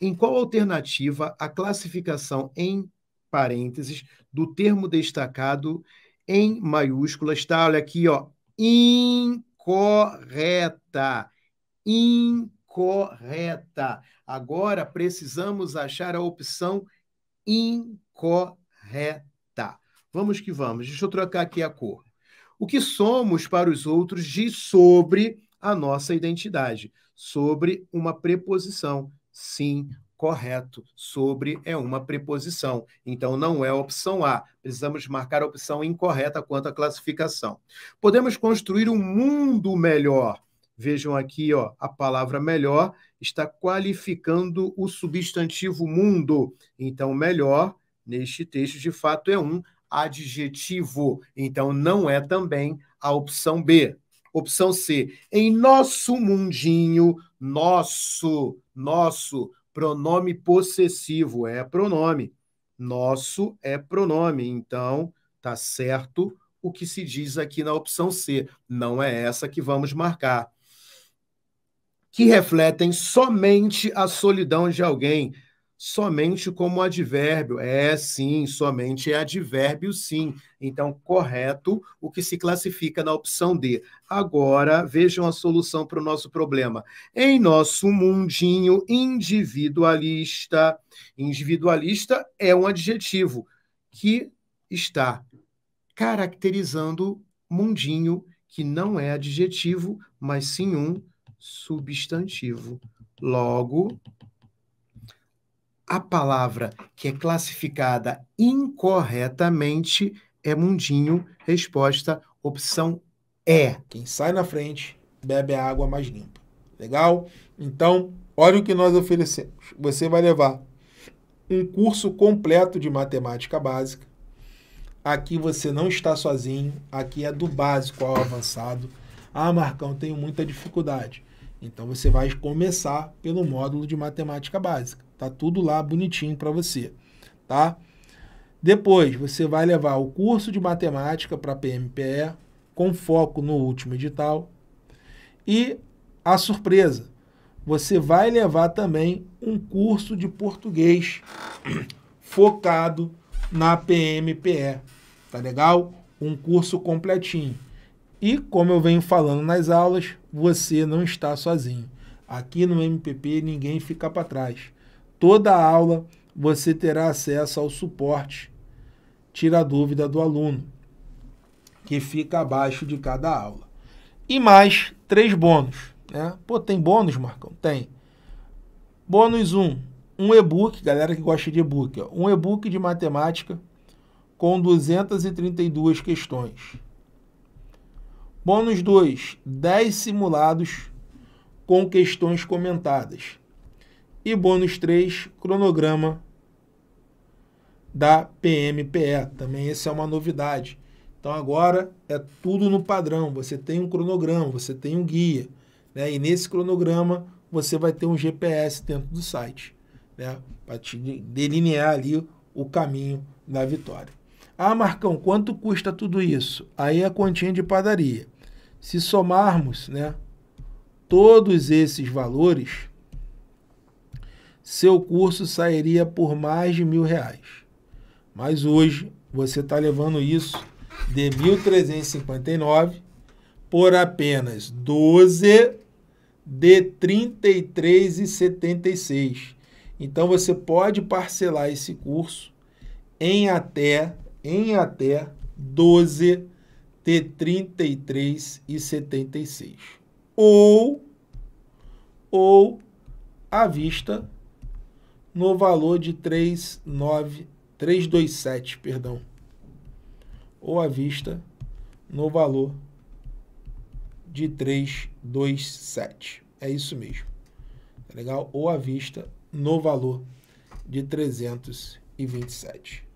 Em qual alternativa a classificação em parênteses do termo destacado em maiúscula está, olha aqui, ó, incorreta. Incorreta. Agora precisamos achar a opção incorreta. Vamos que vamos. Deixa eu trocar aqui a cor. O que somos para os outros diz sobre a nossa identidade, sobre uma preposição sim, correto. Sobre é uma preposição. Então, não é a opção A. Precisamos marcar a opção incorreta quanto à classificação. Podemos construir um mundo melhor. Vejam aqui, ó, a palavra melhor está qualificando o substantivo mundo. Então, melhor, neste texto, de fato, é um adjetivo. Então, não é também a opção B. Opção C. Em nosso mundinho, nosso nosso, pronome possessivo é pronome. Nosso é pronome. Então, tá certo o que se diz aqui na opção C. Não é essa que vamos marcar. Que refletem somente a solidão de alguém somente como advérbio. É sim, somente é advérbio sim. Então, correto o que se classifica na opção D. Agora, vejam a solução para o nosso problema. Em nosso mundinho individualista, individualista é um adjetivo que está caracterizando mundinho que não é adjetivo, mas sim um substantivo. Logo, a palavra que é classificada incorretamente é mundinho. Resposta, opção E. Quem sai na frente bebe a água mais limpa. Legal? Então, olha o que nós oferecemos. Você vai levar um curso completo de matemática básica. Aqui você não está sozinho, aqui é do básico ao avançado. Ah, Marcão, tenho muita dificuldade. Então você vai começar pelo módulo de matemática básica. Tá tudo lá bonitinho para você, tá? Depois você vai levar o curso de matemática para PMPE com foco no último edital. E a surpresa, você vai levar também um curso de português focado na PMPE, tá legal? Um curso completinho. E, como eu venho falando nas aulas, você não está sozinho. Aqui no MPP ninguém fica para trás. Toda aula você terá acesso ao suporte Tira a Dúvida do Aluno, que fica abaixo de cada aula. E mais três bônus. Né? Pô, tem bônus, Marcão? Tem. Bônus 1, um, um e-book, galera que gosta de e-book, um e-book de matemática com 232 questões. Bônus 2, 10 simulados com questões comentadas. E bônus 3, cronograma da PMPE. Também essa é uma novidade. Então agora é tudo no padrão. Você tem um cronograma, você tem um guia. Né? E nesse cronograma você vai ter um GPS dentro do site. Né? Para te delinear ali o caminho da vitória. Ah, Marcão, quanto custa tudo isso? Aí é a continha de padaria. Se somarmos né, todos esses valores, seu curso sairia por mais de mil reais. Mas hoje você está levando isso de 1.359 por apenas 12 de 33,76. Então você pode parcelar esse curso em até em até 12 ter 33 e 76. Ou ou à vista no valor de 39 327, perdão. Ou à vista no valor de 327. É isso mesmo. Tá legal? Ou à vista no valor de 327.